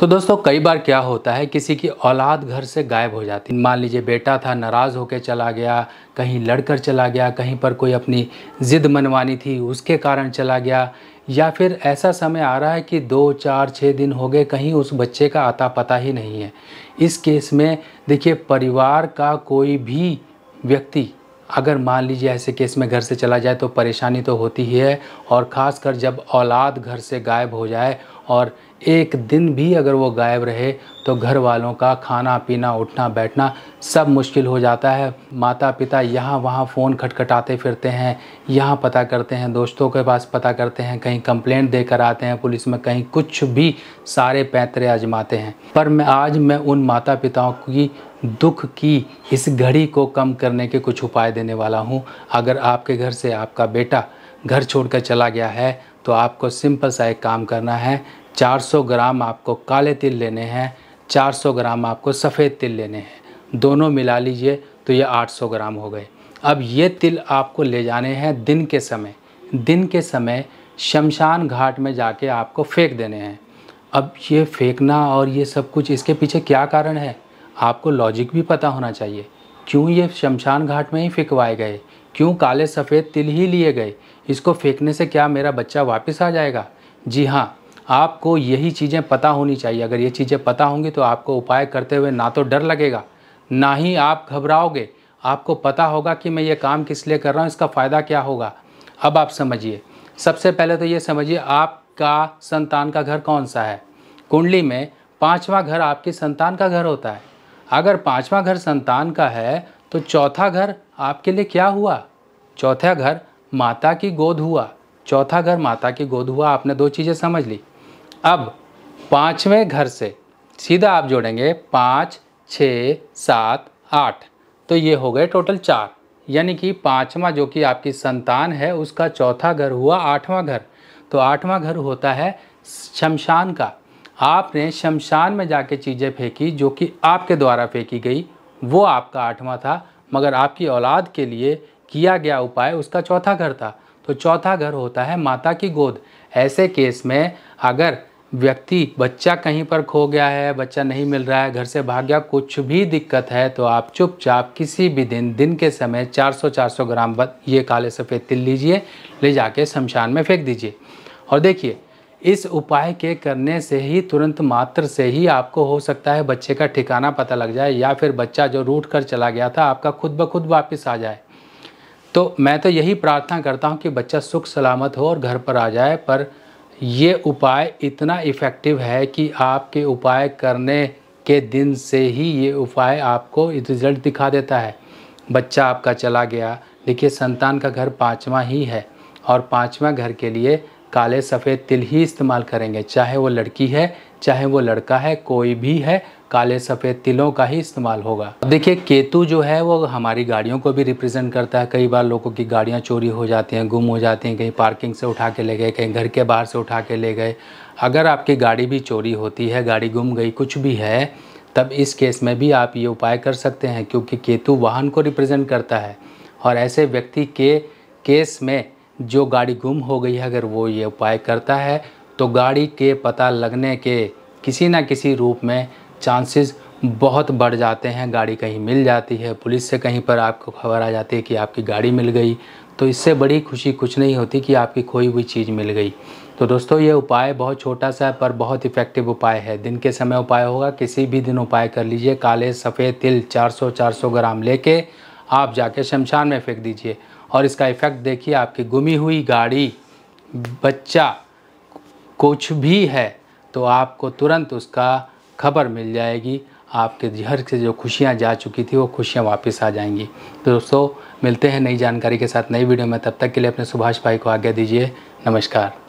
तो दोस्तों कई बार क्या होता है किसी की औलाद घर से गायब हो जाती मान लीजिए बेटा था नाराज़ होकर चला गया कहीं लड़कर चला गया कहीं पर कोई अपनी ज़िद मनवानी थी उसके कारण चला गया या फिर ऐसा समय आ रहा है कि दो चार छः दिन हो गए कहीं उस बच्चे का आता पता ही नहीं है इस केस में देखिए परिवार का कोई भी व्यक्ति अगर मान लीजिए ऐसे केस में घर से चला जाए तो परेशानी तो होती ही है और ख़ासकर जब औलाद घर से गायब हो जाए और एक दिन भी अगर वो गायब रहे तो घर वालों का खाना पीना उठना बैठना सब मुश्किल हो जाता है माता पिता यहाँ वहाँ फ़ोन खटखटाते फिरते हैं यहाँ पता करते हैं दोस्तों के पास पता करते हैं कहीं कंप्लेंट देकर आते हैं पुलिस में कहीं कुछ भी सारे पैंतरे आजमाते हैं पर मैं आज मैं उन माता पिताओं की दुख की इस घड़ी को कम करने के कुछ उपाय देने वाला हूँ अगर आपके घर से आपका बेटा घर छोड़कर चला गया है तो आपको सिंपल सा एक काम करना है 400 ग्राम आपको काले तिल लेने हैं 400 ग्राम आपको सफ़ेद तिल लेने हैं दोनों मिला लीजिए तो ये 800 ग्राम हो गए अब ये तिल आपको ले जाने हैं दिन के समय दिन के समय शमशान घाट में जाके आपको फेंक देने हैं अब ये फेंकना और ये सब कुछ इसके पीछे क्या कारण है आपको लॉजिक भी पता होना चाहिए क्यों ये शमशान घाट में ही फेंकवाए गए क्यों काले सफ़ेद तिल ही लिए गए इसको फेंकने से क्या मेरा बच्चा वापस आ जाएगा जी हाँ आपको यही चीज़ें पता होनी चाहिए अगर ये चीज़ें पता होंगी तो आपको उपाय करते हुए ना तो डर लगेगा ना ही आप घबराओगे आपको पता होगा कि मैं ये काम किस लिए कर रहा हूँ इसका फ़ायदा क्या होगा अब आप समझिए सबसे पहले तो ये समझिए आपका संतान का घर कौन सा है कुंडली में पांचवा घर आपकी संतान का घर होता है अगर पांचवा घर संतान का है तो चौथा घर आपके लिए क्या हुआ चौथा घर माता की गोद हुआ चौथा घर माता की गोद हुआ आपने दो चीज़ें समझ ली अब पाँचवें घर से सीधा आप जोड़ेंगे पाँच छ सात आठ तो ये हो गए टोटल चार यानी कि पाँचवा जो कि आपकी संतान है उसका चौथा घर हुआ आठवां घर तो आठवां घर होता है शमशान का आपने शमशान में जाके चीज़ें फेंकी जो कि आपके द्वारा फेंकी गई वो आपका आठवां था मगर आपकी औलाद के लिए किया गया उपाय उसका चौथा घर था तो चौथा घर होता है माता की गोद ऐसे केस में अगर व्यक्ति बच्चा कहीं पर खो गया है बच्चा नहीं मिल रहा है घर से भाग गया कुछ भी दिक्कत है तो आप चुपचाप किसी भी दिन दिन के समय 400 400 ग्राम ये काले सफ़ेद तिल लीजिए ले जाके शमशान में फेंक दीजिए और देखिए इस उपाय के करने से ही तुरंत मात्र से ही आपको हो सकता है बच्चे का ठिकाना पता लग जाए या फिर बच्चा जो रूट कर चला गया था आपका खुद ब खुद वापस आ जाए तो मैं तो यही प्रार्थना करता हूँ कि बच्चा सुख सलामत हो और घर पर आ जाए पर ये उपाय इतना इफ़ेक्टिव है कि आपके उपाय करने के दिन से ही ये उपाय आपको रिजल्ट दिखा देता है बच्चा आपका चला गया देखिए संतान का घर पाँचवा ही है और पाँचवा घर के लिए काले सफ़ेद तिल ही इस्तेमाल करेंगे चाहे वो लड़की है चाहे वो लड़का है कोई भी है काले सफ़ेद तिलों का ही इस्तेमाल होगा देखिए केतु जो है वो हमारी गाड़ियों को भी रिप्रेजेंट करता है कई बार लोगों की गाड़ियाँ चोरी हो जाती हैं गुम हो जाती हैं कहीं पार्किंग से उठा के ले गए कहीं घर के बाहर से उठा के ले गए अगर आपकी गाड़ी भी चोरी होती है गाड़ी गुम गई कुछ भी है तब इस केस में भी आप ये उपाय कर सकते हैं क्योंकि केतु वाहन को रिप्रजेंट करता है और ऐसे व्यक्ति के केस में जो गाड़ी गुम हो गई है अगर वो ये उपाय करता है तो गाड़ी के पता लगने के किसी ना किसी रूप में चांसेस बहुत बढ़ जाते हैं गाड़ी कहीं मिल जाती है पुलिस से कहीं पर आपको खबर आ जाती है कि आपकी गाड़ी मिल गई तो इससे बड़ी खुशी कुछ नहीं होती कि आपकी खोई हुई चीज़ मिल गई तो दोस्तों ये उपाय बहुत छोटा सा पर बहुत इफ़ेक्टिव उपाय है दिन के समय उपाय होगा किसी भी दिन उपाय कर लीजिए काले सफ़ेद तिल 400 400 ग्राम लेके आप जाके शमशान में फेंक दीजिए और इसका इफ़ेक्ट देखिए आपकी गुमी हुई गाड़ी बच्चा कुछ भी है तो आपको तुरंत उसका खबर मिल जाएगी आपके घर से जो खुशियाँ जा चुकी थी वो खुशियाँ वापस आ जाएंगी तो दोस्तों मिलते हैं नई जानकारी के साथ नई वीडियो में तब तक के लिए अपने सुभाष भाई को आज्ञा दीजिए नमस्कार